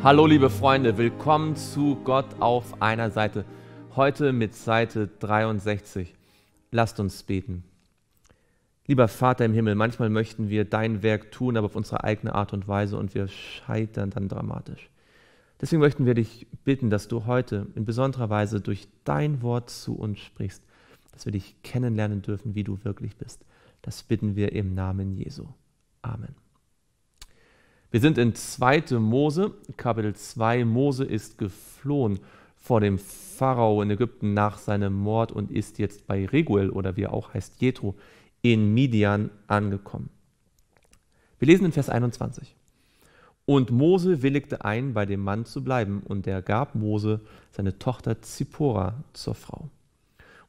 Hallo liebe Freunde, willkommen zu Gott auf einer Seite. Heute mit Seite 63. Lasst uns beten. Lieber Vater im Himmel, manchmal möchten wir dein Werk tun, aber auf unsere eigene Art und Weise und wir scheitern dann dramatisch. Deswegen möchten wir dich bitten, dass du heute in besonderer Weise durch dein Wort zu uns sprichst, dass wir dich kennenlernen dürfen, wie du wirklich bist. Das bitten wir im Namen Jesu. Amen. Wir sind in 2. Mose, Kapitel 2. Mose ist geflohen vor dem Pharao in Ägypten nach seinem Mord und ist jetzt bei Reguel oder wie er auch heißt, Jethro, in Midian angekommen. Wir lesen in Vers 21. Und Mose willigte ein, bei dem Mann zu bleiben, und er gab Mose seine Tochter Zippora zur Frau.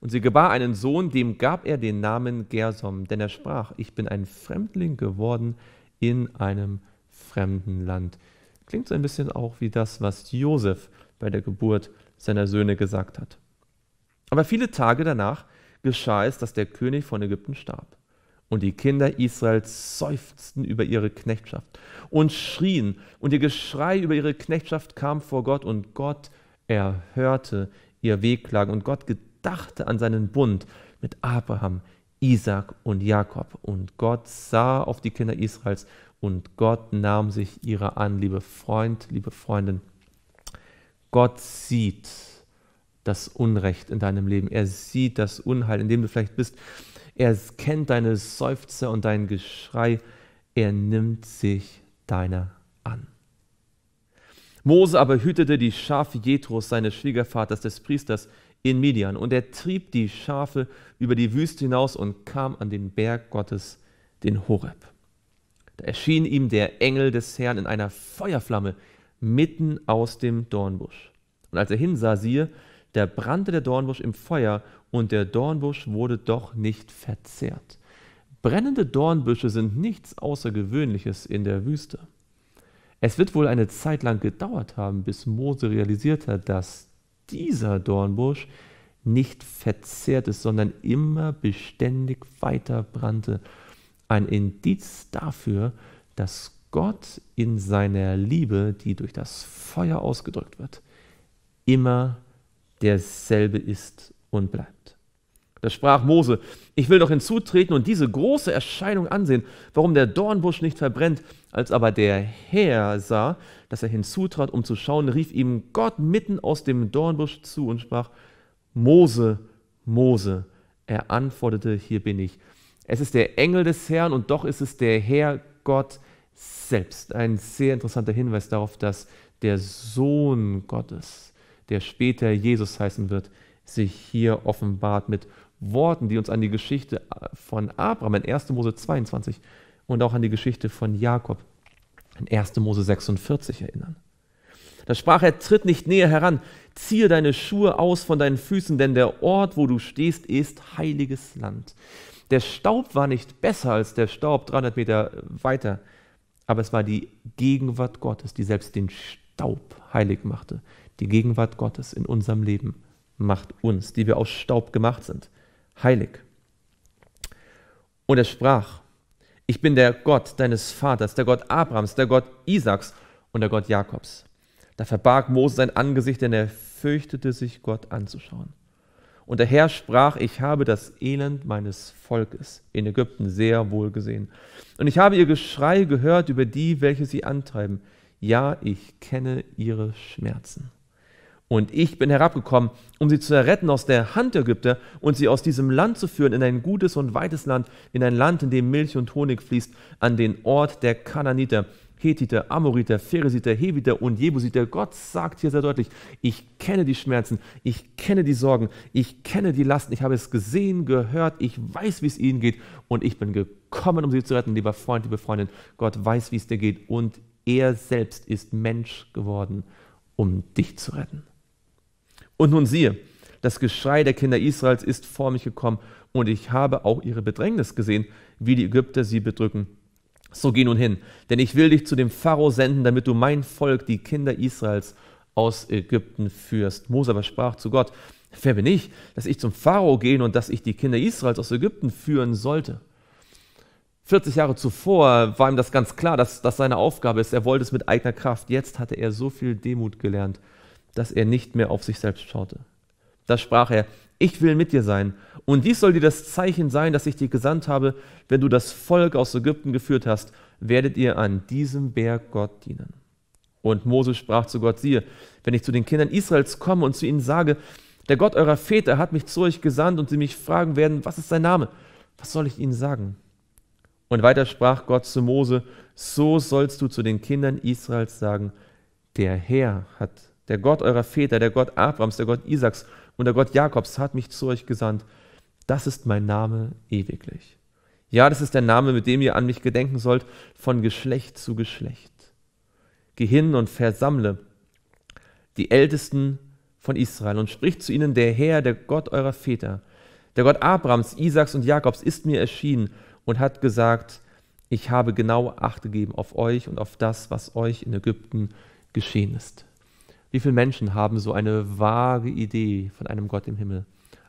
Und sie gebar einen Sohn, dem gab er den Namen Gersom, denn er sprach, ich bin ein Fremdling geworden in einem fremden Land. Klingt so ein bisschen auch wie das, was Josef bei der Geburt seiner Söhne gesagt hat. Aber viele Tage danach geschah es, dass der König von Ägypten starb. Und die Kinder Israels seufzten über ihre Knechtschaft und schrien, und ihr Geschrei über ihre Knechtschaft kam vor Gott, und Gott erhörte ihr Wehklagen, und Gott gedachte an seinen Bund mit Abraham, Isaac und Jakob. Und Gott sah auf die Kinder Israels und Gott nahm sich ihrer an, liebe Freund, liebe Freundin. Gott sieht das Unrecht in deinem Leben. Er sieht das Unheil, in dem du vielleicht bist. Er kennt deine Seufzer und dein Geschrei. Er nimmt sich deiner an. Mose aber hütete die Schafe Jethros, seines Schwiegervaters, des Priesters, in Midian. Und er trieb die Schafe über die Wüste hinaus und kam an den Berg Gottes, den Horeb. Da erschien ihm der Engel des Herrn in einer Feuerflamme mitten aus dem Dornbusch. Und als er hinsah, siehe, da brannte der Dornbusch im Feuer und der Dornbusch wurde doch nicht verzehrt. Brennende Dornbüsche sind nichts Außergewöhnliches in der Wüste. Es wird wohl eine Zeit lang gedauert haben, bis Mose realisiert hat, dass dieser Dornbusch nicht verzehrt ist, sondern immer beständig weiter brannte. Ein Indiz dafür, dass Gott in seiner Liebe, die durch das Feuer ausgedrückt wird, immer derselbe ist und bleibt. Da sprach Mose, ich will doch hinzutreten und diese große Erscheinung ansehen, warum der Dornbusch nicht verbrennt. Als aber der Herr sah, dass er hinzutrat, um zu schauen, rief ihm Gott mitten aus dem Dornbusch zu und sprach, Mose, Mose. Er antwortete, hier bin ich. Es ist der Engel des Herrn und doch ist es der Herr Gott selbst. Ein sehr interessanter Hinweis darauf, dass der Sohn Gottes, der später Jesus heißen wird, sich hier offenbart mit Worten, die uns an die Geschichte von Abraham in 1. Mose 22 und auch an die Geschichte von Jakob in 1. Mose 46 erinnern. Da sprach er, tritt nicht näher heran, ziehe deine Schuhe aus von deinen Füßen, denn der Ort, wo du stehst, ist heiliges Land. Der Staub war nicht besser als der Staub 300 Meter weiter, aber es war die Gegenwart Gottes, die selbst den Staub heilig machte. Die Gegenwart Gottes in unserem Leben macht uns, die wir aus Staub gemacht sind, heilig. Und er sprach, ich bin der Gott deines Vaters, der Gott Abrahams, der Gott Isaaks und der Gott Jakobs. Da verbarg Mose sein Angesicht, denn er fürchtete sich, Gott anzuschauen. Und der Herr sprach, ich habe das Elend meines Volkes in Ägypten sehr wohl gesehen. Und ich habe ihr Geschrei gehört über die, welche sie antreiben. Ja, ich kenne ihre Schmerzen. Und ich bin herabgekommen, um sie zu erretten aus der Hand der Ägypter und sie aus diesem Land zu führen in ein gutes und weites Land, in ein Land, in dem Milch und Honig fließt, an den Ort der Kananiter, Hethiter, Amoriter, Pheresiter, Heviter und Jebusiter. Gott sagt hier sehr deutlich, ich kenne die Schmerzen, ich kenne die Sorgen, ich kenne die Lasten, ich habe es gesehen, gehört, ich weiß, wie es ihnen geht und ich bin gekommen, um sie zu retten, lieber Freund, liebe Freundin. Gott weiß, wie es dir geht und er selbst ist Mensch geworden, um dich zu retten. Und nun siehe, das Geschrei der Kinder Israels ist vor mich gekommen, und ich habe auch ihre Bedrängnis gesehen, wie die Ägypter sie bedrücken. So geh nun hin, denn ich will dich zu dem Pharao senden, damit du mein Volk, die Kinder Israels, aus Ägypten führst. Mose aber sprach zu Gott, wer bin ich, dass ich zum Pharao gehen und dass ich die Kinder Israels aus Ägypten führen sollte? 40 Jahre zuvor war ihm das ganz klar, dass das seine Aufgabe ist. Er wollte es mit eigener Kraft. Jetzt hatte er so viel Demut gelernt, dass er nicht mehr auf sich selbst schaute. Da sprach er, ich will mit dir sein, und dies soll dir das Zeichen sein, das ich dir gesandt habe, wenn du das Volk aus Ägypten geführt hast, werdet ihr an diesem Berg Gott dienen. Und Mose sprach zu Gott, siehe, wenn ich zu den Kindern Israels komme und zu ihnen sage, der Gott eurer Väter hat mich zu euch gesandt und sie mich fragen werden, was ist sein Name? Was soll ich ihnen sagen? Und weiter sprach Gott zu Mose, so sollst du zu den Kindern Israels sagen, der Herr hat der Gott eurer Väter, der Gott Abrams, der Gott Isaaks und der Gott Jakobs hat mich zu euch gesandt. Das ist mein Name ewiglich. Ja, das ist der Name, mit dem ihr an mich gedenken sollt, von Geschlecht zu Geschlecht. Geh hin und versammle die Ältesten von Israel und sprich zu ihnen, der Herr, der Gott eurer Väter, der Gott Abrams, Isaaks und Jakobs ist mir erschienen und hat gesagt, ich habe genau Acht gegeben auf euch und auf das, was euch in Ägypten geschehen ist. Wie viele Menschen haben so eine vage Idee von einem Gott im Himmel?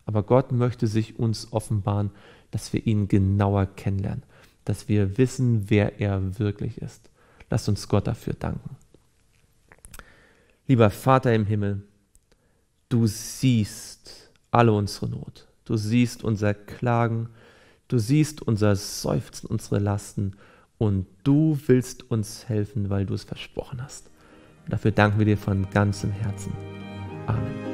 Aber Gott möchte sich uns offenbaren, dass wir ihn genauer kennenlernen, dass wir wissen, wer er wirklich ist. Lasst uns Gott dafür danken. Lieber Vater im Himmel, du siehst alle unsere Not, du siehst unser Klagen, du siehst unser Seufzen, unsere Lasten und du willst uns helfen, weil du es versprochen hast dafür danken wir dir von ganzem Herzen. Amen.